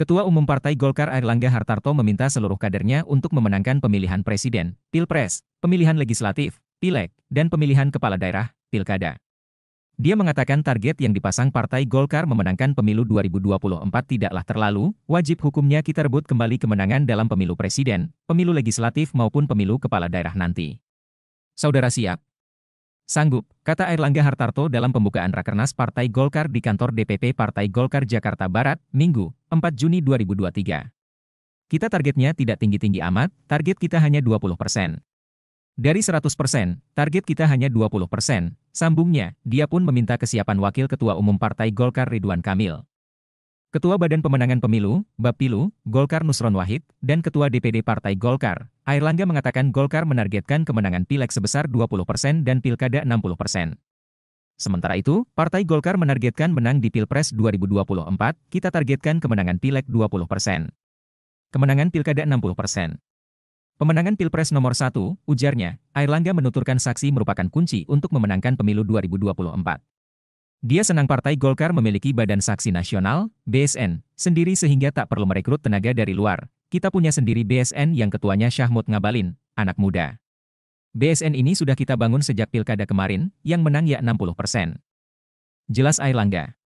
Ketua Umum Partai Golkar Airlangga Hartarto meminta seluruh kadernya untuk memenangkan pemilihan presiden, pilpres, pemilihan legislatif, pileg, dan pemilihan kepala daerah, pilkada. Dia mengatakan target yang dipasang Partai Golkar memenangkan pemilu 2024 tidaklah terlalu, wajib hukumnya kita rebut kembali kemenangan dalam pemilu presiden, pemilu legislatif maupun pemilu kepala daerah nanti. Saudara siap? Sanggup, kata Airlangga Hartarto dalam pembukaan Rakernas Partai Golkar di kantor DPP Partai Golkar Jakarta Barat, Minggu, 4 Juni 2023. Kita targetnya tidak tinggi-tinggi amat, target kita hanya 20 persen. Dari 100 persen, target kita hanya 20 persen. Sambungnya, dia pun meminta kesiapan Wakil Ketua Umum Partai Golkar Ridwan Kamil. Ketua Badan Pemenangan Pemilu, Bapilu, Golkar Nusron Wahid, dan Ketua DPD Partai Golkar, Airlangga mengatakan Golkar menargetkan kemenangan pileg sebesar 20 persen dan pilkada 60 persen. Sementara itu, Partai Golkar menargetkan menang di Pilpres 2024, kita targetkan kemenangan pileg 20 persen. Kemenangan pilkada 60 persen. Pemenangan Pilpres nomor 1, ujarnya, Airlangga menuturkan saksi merupakan kunci untuk memenangkan pemilu 2024. Dia senang Partai Golkar memiliki Badan Saksi Nasional, BSN, sendiri sehingga tak perlu merekrut tenaga dari luar. Kita punya sendiri BSN yang ketuanya Syahmud Ngabalin, anak muda. BSN ini sudah kita bangun sejak pilkada kemarin, yang menang ya 60%. Jelas Air